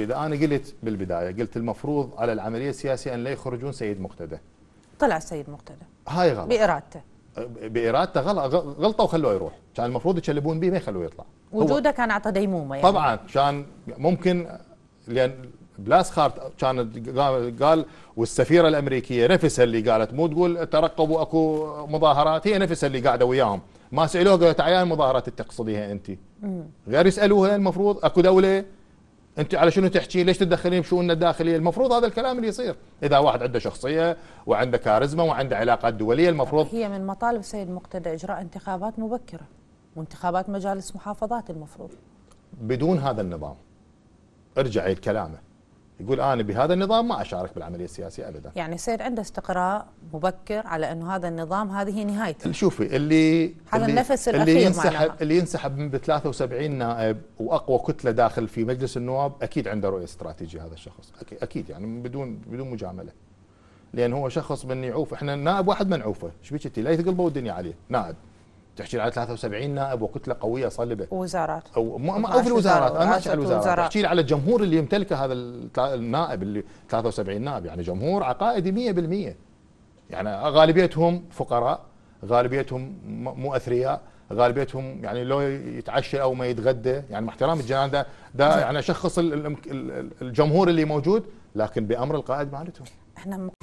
إذا أنا قلت بالبداية قلت المفروض على العملية السياسية أن لا يخرجون سيد مقتدى طلع السيد مقتدى هاي غلط بإرادته بإرادته غلطة وخلوه يروح كان المفروض يشلبون به ما يخلوه يطلع وجوده كان أعطى ديمومة يعني. طبعا كان ممكن لأن بلاس خارت كانت قال والسفيره الامريكيه نفسها اللي قالت مو تقول ترقبوا اكو مظاهرات هي نفسها اللي قاعده وياهم ما سالوها قالت عيال المظاهرات اللي تقصديها انت غير يسالوها المفروض اكو دوله انت على شنو تحكي ليش تدخلين بشؤوننا الداخليه المفروض هذا الكلام اللي يصير اذا واحد عنده شخصيه وعنده كاريزما وعنده علاقات دوليه المفروض هي من مطالب سيد مقتدى اجراء انتخابات مبكره وانتخابات مجالس محافظات المفروض بدون هذا النظام ارجعي لكلامه يقول انا بهذا النظام ما اشارك بالعمليه السياسيه ابدا. يعني يصير عنده استقراء مبكر على انه هذا النظام هذه نهايته. شوفي اللي هذا اللي النفس الاخير اللي ينسحب معناها. اللي ينسحب من 73 نائب واقوى كتله داخل في مجلس النواب اكيد عنده رؤيه استراتيجيه هذا الشخص، اكيد يعني بدون بدون مجامله. لان هو شخص من يعوف احنا نائب واحد منعوفه، ايش بيك لا يتقلبوا الدنيا عليه، نائب. تحكي على 73 نائب وكتله قويه صلبه وزارات او ما او في الوزارات انا احكي على الوزارات احكي على الجمهور اللي يمتلكه هذا النائب اللي 73 نائب يعني جمهور عقائدي 100% يعني غالبيتهم فقراء غالبيتهم مو اثرياء غالبيتهم يعني لو يتعشى او ما يتغدى يعني مع احترام الجنان ده, ده يعني اشخص الجمهور اللي موجود لكن بامر القائد مالتهم احنا